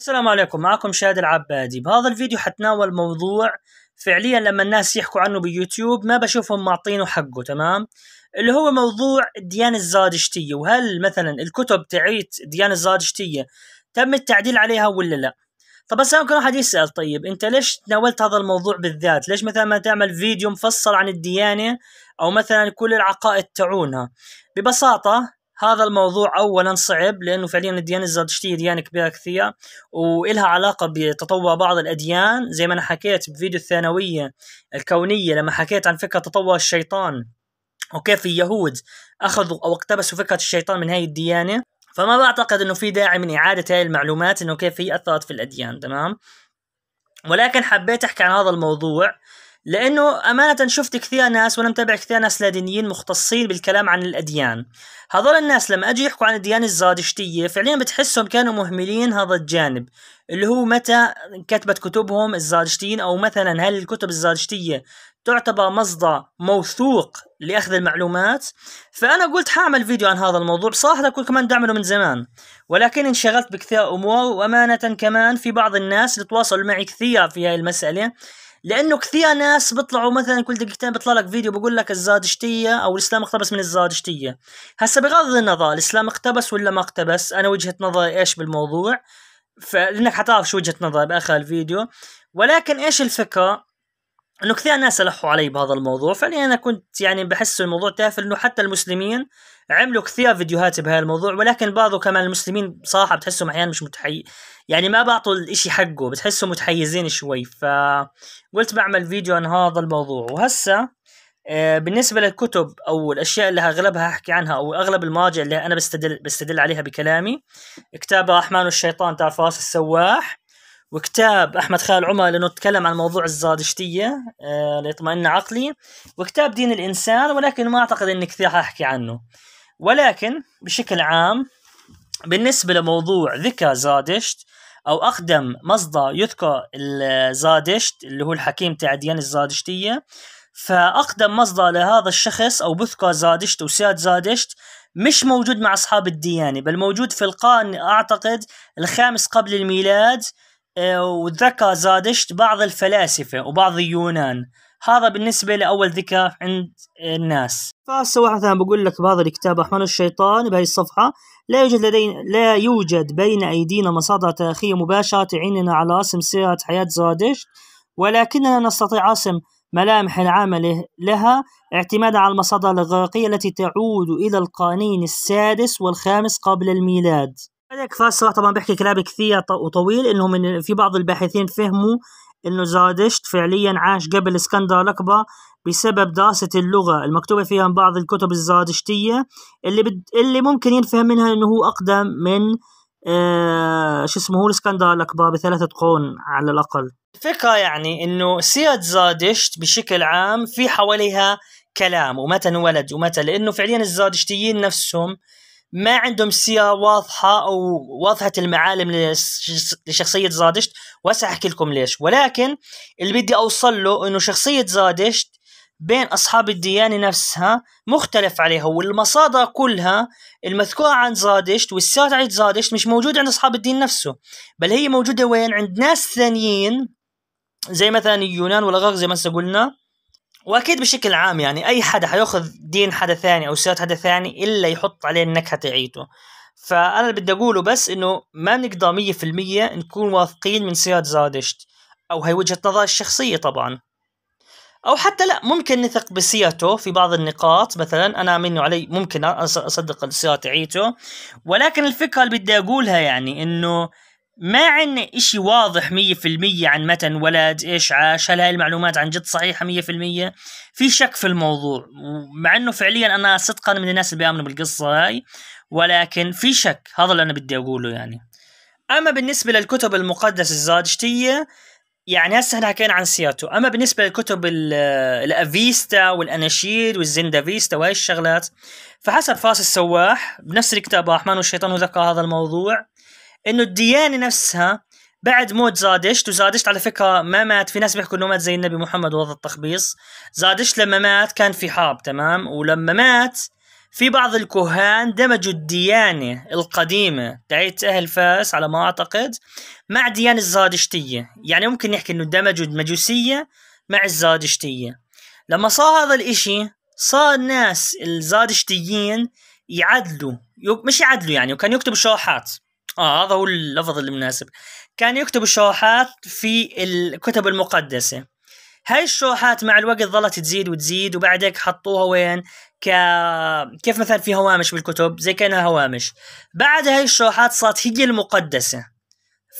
السلام عليكم معكم شاد العبادي بهذا الفيديو حتناول موضوع فعليا لما الناس يحكوا عنه باليوتيوب ما بشوفهم معطينه حقه تمام اللي هو موضوع الديانة الزادشتية وهل مثلا الكتب تعيد الديانة الزادشتية تم التعديل عليها ولا لا طب بس ممكن واحد يسأل طيب انت ليش تناولت هذا الموضوع بالذات ليش مثلا ما تعمل فيديو مفصل عن الديانة او مثلا كل العقائد تعونها ببساطة هذا الموضوع اولا صعب لانه فعليا الديانه الزردشتيه ديانه كبيره كثير والها علاقه بتطوع بعض الاديان زي ما انا حكيت بفيديو الثانويه الكونيه لما حكيت عن فكره تطور الشيطان وكيف اليهود اخذوا او اقتبسوا فكره الشيطان من هاي الديانه فما بعتقد انه في داعي من اعاده هاي المعلومات انه كيف هي اثرت في الاديان تمام ولكن حبيت احكي عن هذا الموضوع لانه امانه شفت كثير ناس وانا متابع كثير ناس لادينيين مختصين بالكلام عن الاديان هذول الناس لما اجوا يحكوا عن الديانه الزرادشتيه فعليا بتحسهم كانوا مهملين هذا الجانب اللي هو متى كتبت كتبهم الزرادشتيين او مثلا هل الكتب الزرادشتيه تعتبر مصدر موثوق لاخذ المعلومات فانا قلت حاعمل فيديو عن هذا الموضوع صراحه كنت كمان بدي اعمله من زمان ولكن انشغلت بكثير امور وامانه كمان في بعض الناس اللي تواصلوا معي كثير في هاي المساله لانه كثير ناس بيطلعوا مثلا كل دقيقتين بيطلع لك فيديو بقول لك الزادشتيه او الاسلام اقتبس من الزادشتيه هسه بغض النظر الاسلام اقتبس ولا ما اقتبس انا وجهه نظري ايش بالموضوع فلانك حتعرف شو وجهه نظري باخر الفيديو ولكن ايش الفكره انه كثير ناس لحوا علي بهذا الموضوع فعليا انا كنت يعني بحس الموضوع تافه لانه حتى المسلمين عملوا كثير فيديوهات بهذا الموضوع ولكن بعضه كمان المسلمين بصراحه بتحسهم احيانا مش متحي يعني ما بعطوا الاشي حقه بتحسهم متحيزين شوي فقلت بعمل فيديو عن هذا الموضوع وهسه آه، بالنسبة للكتب أو الأشياء اللي أغلبها أحكي عنها أو أغلب المراجع اللي أنا بستدل بستدل عليها بكلامي كتاب الرحمن والشيطان تاع فراس السواح وكتاب احمد خال عمر لانه تكلم عن موضوع الزادشتيه آه، ليطمئن عقلي وكتاب دين الانسان ولكن ما اعتقد اني كثير حاحكي عنه ولكن بشكل عام بالنسبه لموضوع ذكر زادشت او اقدم مصدر يذكر الزادشت اللي هو الحكيم تاع الديانه الزادشتيه فاقدم مصدر لهذا الشخص او بذكر زادشت سياد زادشت مش موجود مع اصحاب الديانه بل موجود في القرن اعتقد الخامس قبل الميلاد وذكر زادشت بعض الفلاسفة وبعض اليونان هذا بالنسبة لأول ذكر عند الناس فصراحة بقول لك بهذا الكتاب أحمد الشيطان بهي الصفحة لا يوجد لدينا لا يوجد بين أيدينا مصادر تاريخية مباشرة تعيننا على رسم سيرة حياة زادشت ولكننا نستطيع رسم ملامح العمل لها اعتمادا على المصادر الإغريقية التي تعود إلى القرنين السادس والخامس قبل الميلاد رايك فاسرة طبعا بحكي كلام كثير وطويل انه من في بعض الباحثين فهموا انه زادشت فعليا عاش قبل اسكندر الاكبر بسبب دراسة اللغة المكتوبة فيها من بعض الكتب الزادشتية اللي بد... اللي ممكن ينفهم منها انه هو اقدم من آه... شو اسمه هو الاسكندر الاكبر بثلاثة قرون على الاقل. الفكرة يعني انه سيرة زادشت بشكل عام في حواليها كلام ومتى انولد ومتى لانه فعليا الزادشتيين نفسهم ما عندهم سيره واضحه او واضحه المعالم لشخصيه زادشت وهسه احكي لكم ليش ولكن اللي بدي اوصل له انه شخصيه زادشت بين اصحاب الديانه نفسها مختلف عليها والمصادر كلها المذكوره عن زادشت والسيره عن زادشت مش موجوده عند اصحاب الدين نفسه بل هي موجوده وين عند ناس ثانيين زي مثلا اليونان والاغاق زي ما هسه قلنا واكيد بشكل عام يعني اي حدا حياخذ دين حدا ثاني او سيره حدا ثاني الا يحط عليه النكهه تاعيته فانا اللي بدي اقوله بس انه ما بنقدر 100% نكون واثقين من سيره زادشت او هي وجهه نظري الشخصيه طبعا او حتى لا ممكن نثق بسيرته في بعض النقاط مثلا انا منه علي ممكن اصدق السيره تاعيته ولكن الفكره اللي بدي اقولها يعني انه ما عندنا إشي واضح 100% عن متى انولد إيش عاش هل هاي المعلومات عن جد صحيحة 100% في شك في الموضوع مع أنه فعليا أنا صدقا من الناس اللي بيامنوا بالقصة هاي ولكن في شك هذا اللي أنا بدي أقوله يعني أما بالنسبة للكتب المقدسة الزادشتية يعني هسه احنا حكينا عن سياتو اما بالنسبه للكتب الافيستا والاناشيد والزندافيستا وهي الشغلات فحسب فاس السواح بنفس الكتاب رحمن والشيطان وذكر هذا الموضوع انه الديانه نفسها بعد موت زادشت وزادشت على فكره ما مات في ناس بيحكوا انه مات زي النبي محمد وهذا التخبيص زادشت لما مات كان في حرب تمام ولما مات في بعض الكهان دمجوا الديانة القديمة تاعت أهل فاس على ما أعتقد مع ديانة الزادشتية يعني ممكن نحكي أنه دمجوا المجوسية مع الزادشتية لما صار هذا الإشي صار الناس الزادشتيين يعدلوا مش يعدلوا يعني وكان يكتبوا شروحات اه هذا هو اللفظ المناسب كان يكتب الشوحات في الكتب المقدسة هاي الشروحات مع الوقت ظلت تزيد وتزيد وبعدك حطوها وين ك كيف مثلا في هوامش بالكتب زي كانها هوامش بعد هاي الشروحات صارت هي المقدسة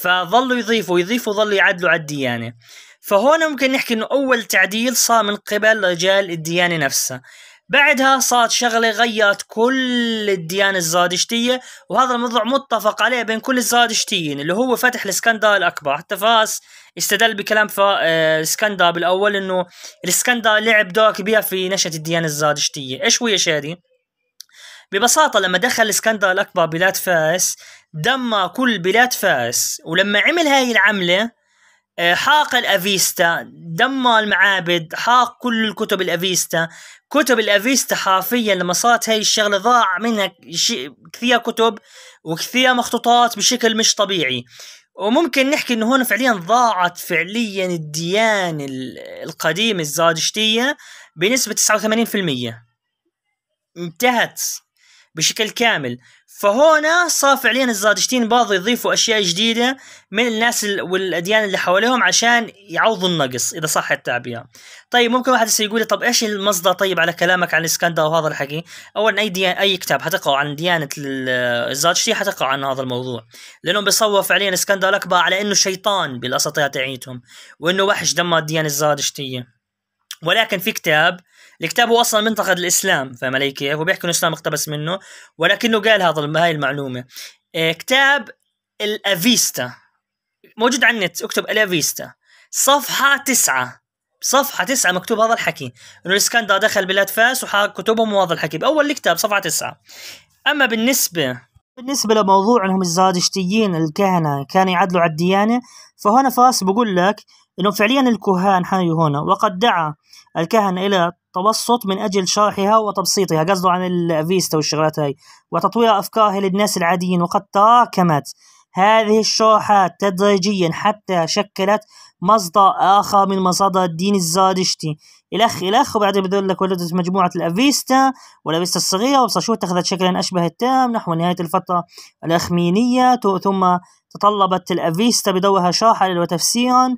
فظلوا يضيفوا يضيفوا ظلوا يعدلوا على الديانة فهون ممكن نحكي انه اول تعديل صار من قبل رجال الديانة نفسها بعدها صارت شغلة غيرت كل الديانة الزادشتية وهذا الموضوع متفق عليه بين كل الزادشتيين اللي هو فتح الاسكندر الأكبر حتى فاس استدل بكلام آه بالأول إنه الاسكندر لعب دور كبير في نشأة الديانة الزادشتية إيش هو يا شادي؟ ببساطة لما دخل الاسكندر الأكبر بلاد فارس دمر كل بلاد فارس ولما عمل هاي العملة آه، حاق الافيستا دمر المعابد حاق كل الكتب الافيستا كتب الافيستا حرفيا لما صارت هاي الشغله ضاع منها كثير كتب وكثير مخطوطات بشكل مش طبيعي وممكن نحكي انه هون فعليا ضاعت فعليا الديانة القديمة الزادشتية بنسبة 89% انتهت بشكل كامل فهنا صار فعليا الزرادشتين برضه يضيفوا اشياء جديده من الناس والاديان اللي حواليهم عشان يعوضوا النقص اذا صح التعبير. طيب ممكن واحد يقول طب ايش المصدر طيب على كلامك عن الاسكندر وهذا الحكي؟ اولا اي ديان اي كتاب حتقرا عن ديانه الزادشتي حتقرا عن هذا الموضوع لانهم بيصوروا فعليا اسكندر الاكبر على انه شيطان بالاساطير تاعيتهم وانه وحش دمر الديانه الزرادشتيه. ولكن في كتاب الكتاب هو اصلا منتقد الاسلام فهم علي كيف وبيحكي انه الاسلام اقتبس منه ولكنه قال هذا هاي المعلومه آه، كتاب الافيستا موجود على النت اكتب الافيستا صفحه تسعة صفحة تسعة مكتوب هذا الحكي انه الاسكندر دخل بلاد فاس وحرق كتبهم وهذا الحكي باول الكتاب صفحة تسعة اما بالنسبة بالنسبة لموضوع انهم الزرادشتيين الكهنة كانوا يعدلوا على الديانة فهنا فاس بقول لك انه فعليا الكهان حيوا هنا وقد دعا الكهنة الى التوسط من أجل شرحها وتبسيطها قصده عن الفيستا والشغلات هاي وتطوير أفكارها للناس العاديين وقد تراكمت هذه الشرحات تدريجيا حتى شكلت مصدر آخر من مصادر الدين الزادشتي الأخ الأخ وبعدين بدل لك ولدت مجموعة الأفيستا والأفيستا الصغيرة شو اتخذت شكلا أشبه التام نحو نهاية الفترة الأخمينية ثم تطلبت الأفيستا بدورها شرحا وتفسيرا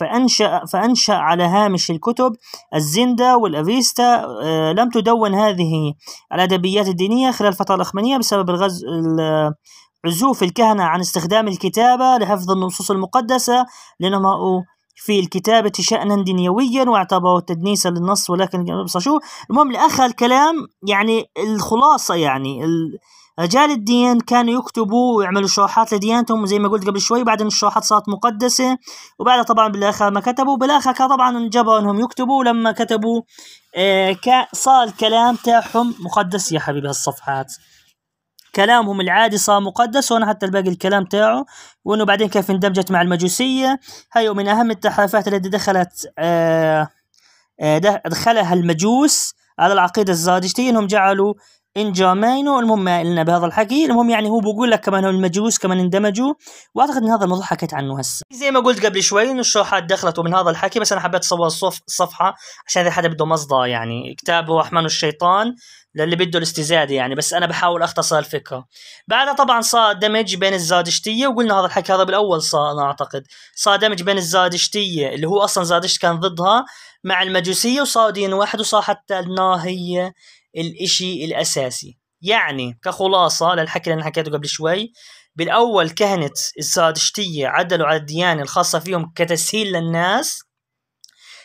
فأنشأ, فأنشأ على هامش الكتب الزندا والأفيستا آه، لم تدون هذه الأدبيات الدينية خلال الفترة الأخمانية بسبب الغز عزوف الكهنة عن استخدام الكتابة لحفظ النصوص المقدسة لأنهم في الكتابة شأنا دنيويا واعتبروا تدنيسا للنص ولكن شو المهم لآخر الكلام يعني الخلاصة يعني ال... رجال الدين كانوا يكتبوا ويعملوا شروحات لديانتهم زي ما قلت قبل شوي ان الشروحات صارت مقدسة وبعدها طبعا بالاخر ما كتبوا بالاخر طبعا انجبروا انهم يكتبوا ولما كتبوا آه، صار الكلام تاعهم مقدس يا حبيبي هالصفحات كلامهم العادي صار مقدس وانا حتى الباقي الكلام تاعه وانه بعدين كيف اندمجت مع المجوسية هي من اهم التحالفات التي دخلت آه، آه، دخلها المجوس على العقيدة الزادشتيه انهم جعلوا جامينو المهم ما لنا بهذا الحكي المهم يعني هو بقول لك كمان هو المجوس كمان اندمجوا واعتقد ان هذا الموضوع حكيت عنه هسه زي ما قلت قبل شوي انه الشروحات دخلت ومن هذا الحكي بس انا حبيت اصور صف صفحه عشان اذا حدا بده مصدر يعني كتاب رحمن الشيطان للي بده الاستزاده يعني بس انا بحاول اختصر الفكره بعدها طبعا صار دمج بين الزادشتيه وقلنا هذا الحكي هذا بالاول صار انا اعتقد صار دمج بين الزادشتيه اللي هو اصلا زادشت كان ضدها مع المجوسيه وصار دين واحد وصار حتى الناهيه الإشي الأساسي يعني كخلاصة للحكي اللي أنا حكيته قبل شوي بالأول كهنة السادشتية عدلوا على الديانة الخاصة فيهم كتسهيل للناس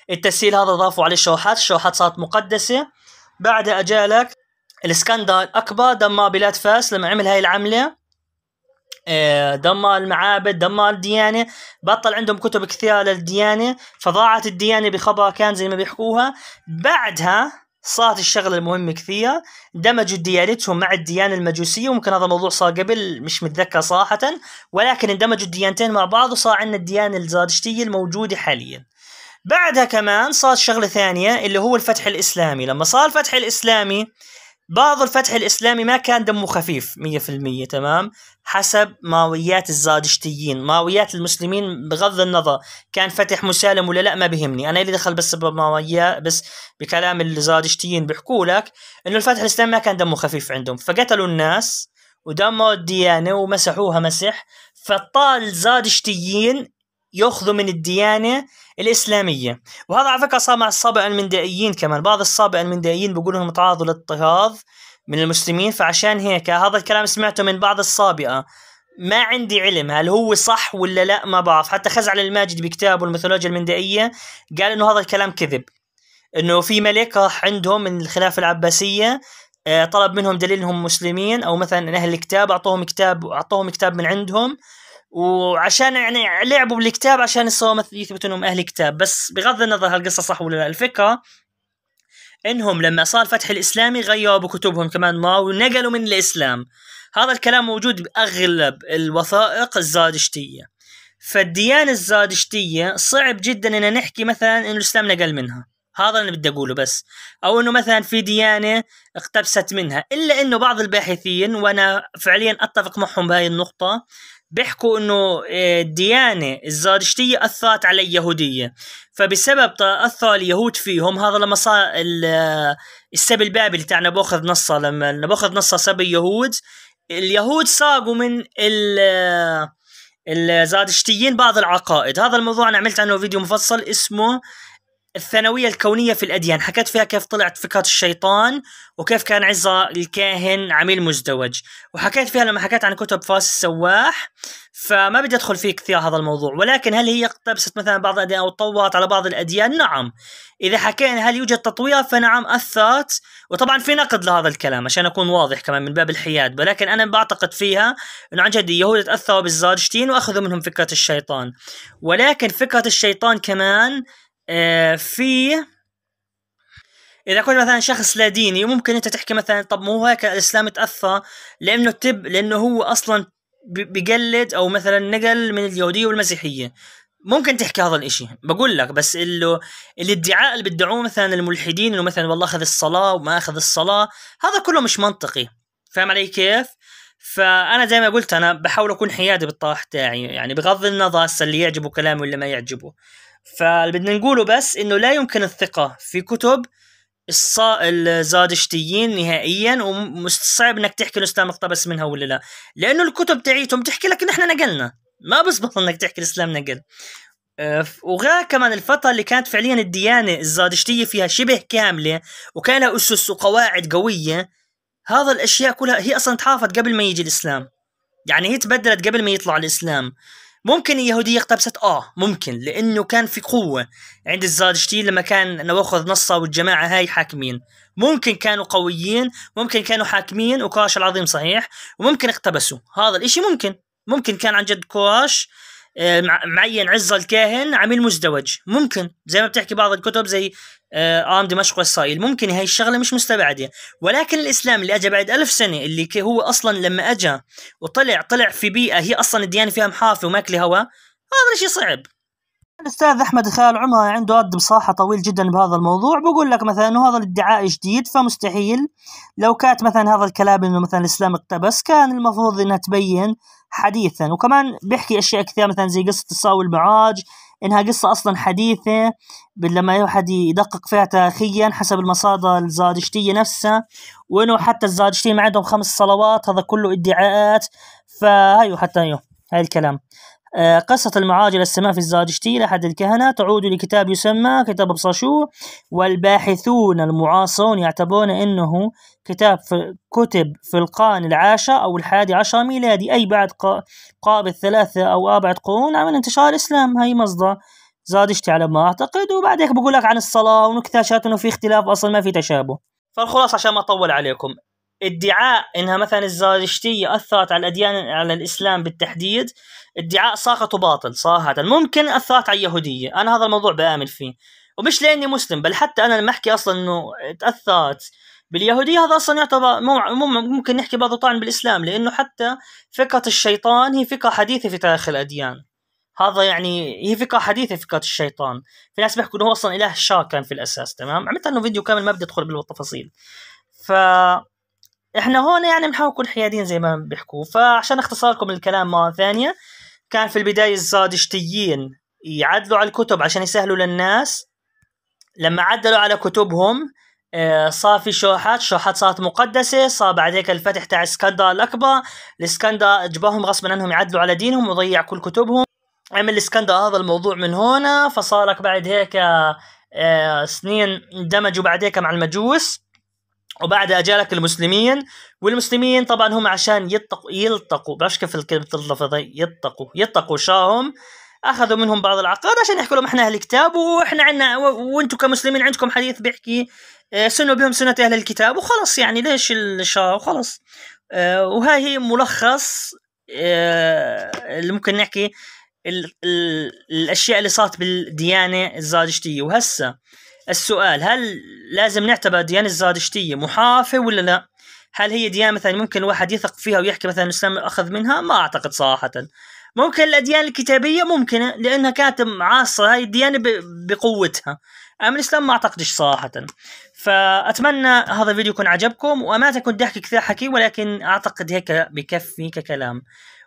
التسهيل هذا ضافوا عليه الشوحات الشوحات صارت مقدسة بعدها أجالك الاسكندر أكبر دمر بلاد فاس لما عمل هاي العملة آه، دمر المعابد دمر الديانة بطل عندهم كتب كثيرة للديانة فضاعت الديانة بخبر كان زي ما بيحكوها بعدها صارت الشغله المهمه كثير دمجوا ديانتهم مع الديانه المجوسيه وممكن هذا الموضوع صار قبل مش متذكر صراحه ولكن اندمجوا الديانتين مع بعض وصار عندنا الديانه الزادشتية الموجوده حاليا بعدها كمان صارت شغله ثانيه اللي هو الفتح الاسلامي لما صار الفتح الاسلامي بعض الفتح الإسلامي ما كان دمه خفيف 100% تمام حسب ماويات الزادشتيين ماويات المسلمين بغض النظر كان فتح مسالم ولا لا ما بهمني أنا اللي دخل بس بماويات بس بكلام الزادشتيين بيحكوا لك إنه الفتح الإسلامي ما كان دمه خفيف عندهم فقتلوا الناس ودمروا الديانة ومسحوها مسح فطال الزادشتيين ياخذوا من الديانة الإسلامية وهذا على فكرة صار مع الصابئة المندائيين كمان بعض الصابئة المندائيين بيقولوا انهم تعرضوا للاضطهاد من المسلمين فعشان هيك هذا الكلام سمعته من بعض الصابئة ما عندي علم هل هو صح ولا لا ما بعرف حتى خزعل الماجد بكتابه الميثولوجيا المندائية قال انه هذا الكلام كذب انه في ملك راح عندهم من الخلافة العباسية آه، طلب منهم دليل انهم مسلمين او مثلا اهل الكتاب اعطوهم كتاب اعطوهم كتاب من عندهم وعشان يعني لعبوا بالكتاب عشان مثل يثبتوا انهم اهل كتاب بس بغض النظر هالقصه صح ولا لا الفكره انهم لما صار الفتح الاسلامي غيروا بكتبهم كمان ما ونقلوا من الاسلام هذا الكلام موجود باغلب الوثائق الزادشتيه فالديانه الزادشتيه صعب جدا ان نحكي مثلا انه الاسلام نقل منها هذا اللي بدي اقوله بس او انه مثلا في ديانه اقتبست منها الا انه بعض الباحثين وانا فعليا اتفق معهم بهاي النقطه بيحكوا انه الديانه آه، الزادشتية اثرت على اليهوديه فبسبب تأثر اليهود فيهم هذا لما صار السبي البابلي تاع نبوخذ نصر لما نبوخذ نصر سبي اليهود اليهود ساقوا من ال آه، الزادشتيين بعض العقائد هذا الموضوع انا عملت عنه فيديو مفصل اسمه الثانويه الكونيه في الاديان حكيت فيها كيف طلعت فكره الشيطان وكيف كان عزة الكاهن عميل مزدوج وحكيت فيها لما حكيت عن كتب فاس السواح فما بدي ادخل فيه كثير هذا الموضوع ولكن هل هي اقتبست مثلا بعض الاديان او تطورت على بعض الاديان نعم اذا حكينا هل يوجد تطوير فنعم اثرت وطبعا في نقد لهذا الكلام عشان اكون واضح كمان من باب الحياد ولكن انا بعتقد فيها انه عن جد اليهود تاثروا بالزادشتين واخذوا منهم فكره الشيطان ولكن فكره الشيطان كمان آه، في اذا كنت مثلا شخص لا ديني ممكن انت تحكي مثلا طب مو هيك الاسلام تاثر لانه تب لانه هو اصلا بقلد او مثلا نقل من اليهوديه والمسيحيه ممكن تحكي هذا الاشي بقول لك بس اللي الادعاء اللي بيدعوه مثلا الملحدين انه مثلا والله اخذ الصلاه وما اخذ الصلاه هذا كله مش منطقي فاهم علي كيف؟ فانا زي ما قلت انا بحاول اكون حيادي بالطرح تاعي يعني بغض النظر هسه اللي يعجبه كلامي ولا ما يعجبه فاللي بدنا نقوله بس انه لا يمكن الثقه في كتب الصا... الزادشتيين نهائيا ومستصعب انك تحكي الاسلام اقتبس منها ولا لا لانه الكتب تعيتهم تحكي لك احنا نقلنا ما بزبط انك تحكي الاسلام نقل آه، وغا كمان الفترة اللي كانت فعليا الديانة الزادشتية فيها شبه كاملة وكان لها أسس وقواعد قوية هذا الأشياء كلها هي أصلا تحافظت قبل ما يجي الإسلام يعني هي تبدلت قبل ما يطلع الإسلام ممكن اليهوديه اقتبست اه ممكن لانه كان في قوه عند الزادشتين لما كان نواخذ نصه والجماعه هاي حاكمين ممكن كانوا قويين ممكن كانوا حاكمين وكواش العظيم صحيح وممكن اقتبسوا هذا الاشي ممكن ممكن كان عن جد كواش آه، معين عزة الكاهن عميل مزدوج ممكن زي ما بتحكي بعض الكتب زي ام آه، آه، دمشق واسرائيل ممكن هاي الشغله مش مستبعده ولكن الاسلام اللي اجى بعد ألف سنه اللي هو اصلا لما اجى وطلع طلع في بيئه هي اصلا الديانه فيها محافه وماكله هوا هذا شيء صعب الاستاذ احمد خال عمر عنده رد بصراحه طويل جدا بهذا الموضوع بقول لك مثلا انه هذا الادعاء جديد فمستحيل لو كانت مثلا هذا الكلام انه مثلا الاسلام اقتبس كان المفروض انها تبين حديثا وكمان بيحكي اشياء كثيره مثلا زي قصه الصاوي والمعاج انها قصه اصلا حديثه لما يوحد يدقق فيها تاريخيا حسب المصادر الزادشتيه نفسها وانه حتى الزادشتيه ما عندهم خمس صلوات هذا كله ادعاءات فهيو حتى هيو هاي الكلام آه، قصة السماء في الزادشتي لحد الكهنة تعود لكتاب يسمى كتاب بصاشو والباحثون المعاصرون يعتبرون أنه كتاب في كتب في القرن العاشر أو الحادي عشر ميلادي أي بعد قابل الثلاثة أو أربعة قرون عمل انتشار الإسلام هاي مصدر زادشتي على ما أعتقد وبعد هيك بقول لك عن الصلاة ونكتشفت أنه في اختلاف أصلا ما في تشابه فالخلاص عشان ما أطول عليكم ادعاء انها مثلا الزارشتية اثرت على الاديان على الاسلام بالتحديد ادعاء ساقط وباطل صراحه ممكن اثرت على اليهوديه انا هذا الموضوع بامن فيه ومش لاني مسلم بل حتى انا لما احكي اصلا انه تاثرت باليهوديه هذا اصلا يعتبر مو ممكن نحكي برضه طعن بالاسلام لانه حتى فكره الشيطان هي فكره حديثه في تاريخ الاديان هذا يعني هي فكره حديثه فكره الشيطان في ناس بيحكوا انه هو اصلا اله الشر كان في الاساس تمام عملت أنه فيديو كامل ما بدي ادخل بالتفاصيل ف احنا هون يعني بنحاول نكون حيادين زي ما بيحكوا فعشان اختصار لكم الكلام مره ثانيه كان في البداية الزادشتيين يعدلوا على الكتب عشان يسهلوا للناس لما عدلوا على كتبهم آه، صار في شوحات شوحات صارت مقدسة صار بعد هيك الفتح تاع اسكندر الأكبر الاسكندر أجبرهم غصبا عنهم يعدلوا على دينهم وضيع كل كتبهم عمل الاسكندر هذا الموضوع من هنا فصار لك بعد هيك آه، سنين اندمجوا بعد هيك مع المجوس وبعدها جالك المسلمين والمسلمين طبعا هم عشان يتقوا يلتقوا بعرفش كيف الكلمة اللفظية يتقوا يتقوا شاهم اخذوا منهم بعض العقاد عشان يحكوا لهم احنا اهل الكتاب واحنا عندنا وانتم كمسلمين عندكم حديث بيحكي آه، سنوا بهم سنة اهل الكتاب وخلص يعني ليش الشاه وخلص آه، وهاي هي ملخص آه، اللي ممكن نحكي الاشياء اللي صارت بالديانه الزادشتية وهسه السؤال هل لازم نعتبر الديانة الزرادشتية محافة ولا لا؟ هل هي ديانة مثلا ممكن الواحد يثق فيها ويحكي مثلا الإسلام أخذ منها؟ ما أعتقد صراحة. ممكن الأديان الكتابية ممكنة لأنها كانت معاصرة هاي الديانة بقوتها. أما الإسلام ما أعتقدش صراحة. فأتمنى هذا الفيديو يكون عجبكم وما تكون ضحك كثير حكي ولكن أعتقد هيك بكفي ككلام.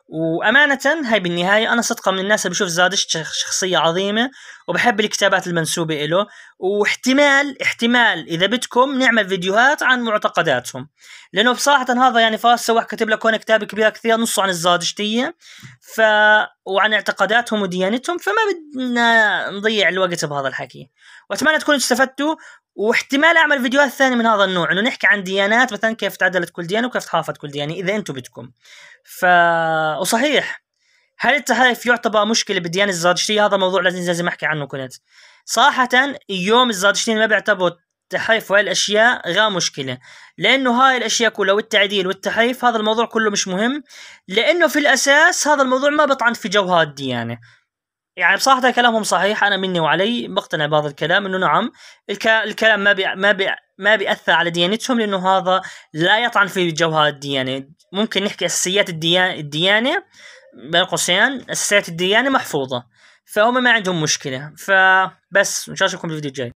وأمانة هاي بالنهاية أنا صدقا من الناس اللي بشوف زادش شخصية عظيمة وبحب الكتابات المنسوبة إله واحتمال احتمال إذا بدكم نعمل فيديوهات عن معتقداتهم لأنه بصراحة هذا يعني فاس سواح كتب لك هون كتاب كبير كثير نصه عن الزادشتية ف وعن اعتقاداتهم وديانتهم فما بدنا نضيع الوقت بهذا الحكي وأتمنى تكونوا استفدتوا واحتمال اعمل فيديوهات ثانيه من هذا النوع انه نحكي عن ديانات مثلا كيف تعدلت كل ديانه وكيف تحافظت كل ديانه اذا انتم بدكم ف وصحيح هل التحالف يعتبر مشكله بالديانه الزرادشتيه هذا موضوع لازم لازم احكي عنه كنت صراحه يوم الزرادشتيين ما بيعتبروا التحريف وهي الاشياء غير مشكله لانه هاي الاشياء كلها والتعديل والتحريف هذا الموضوع كله مش مهم لانه في الاساس هذا الموضوع ما بطعن في جوهر الديانه يعني بصراحة كلامهم صحيح أنا مني وعلي مقتنع بهذا الكلام إنه نعم الك... الكلام ما بي... ما بي... ما بيأثر على ديانتهم لأنه هذا لا يطعن في جوهر الديانة ممكن نحكي أساسيات الديانة, الديانة بين قوسين أساسيات الديانة محفوظة فهم ما عندهم مشكلة فبس إن شاء الله نشوفكم بالفيديو الجاي